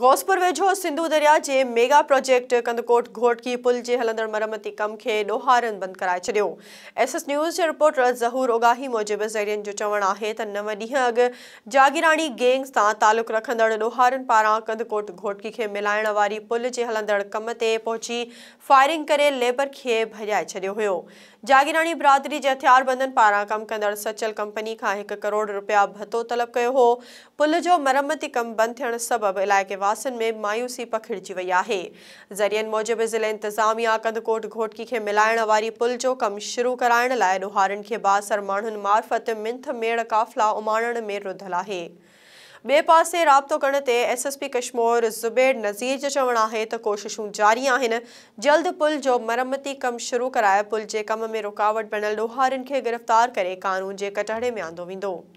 घोसपुर वेझो सिंधु दरिया के मेगा प्रोजेक्ट कंदकोट घोटकी पुल के हलंदड़ मरम्मती कम के ॾोहारनि बंद कराए छो एस एस न्यूज़ के रिपोर्टर ज़हूर उगाही मूजिब जरियन जो चवण है त नव ॾींहुं अग जागीराणी गेंग से तालुक़ु रखंदड़ ॾोहारनि पारा कंदकोट घोटकी के मिलाइण वाली पुल के हलंदड़ कम से पहुची फायरिंग कर लेबर के भॼाए छो हो जागीराणी बिरादरी के हथियार पारा कम कमु सचल कंपनी का एक करोड़ रुपया भत्तो तलब किया हो पुल जो मरम्मती कम बंद थे सबब इलाके वारो मुतासिन में मायूसी पखिड़ी वही है ज़रियनि मूजिबि ज़िले इंतज़ामिया कंदकोट घोटकी खे मिलाइण वारी पुल जो कम शुरू कराने लाइ नुहारनि खे बासर मान मार्फत मिंथ मेड़ काफ़िला उमाणण में रुधल है ॿिए पासे राब्तो करण S S P Kashmore Zubair Nazir जो चवणु आहे त कोशिशूं जारी आन जल्द पुल जो मरम्मती कम शुरू कराए पुल के कम में रुकावट बनल ॾोहारनि खे गिरफ़्तार करे कानून के कटहरे में आंदो वेंदो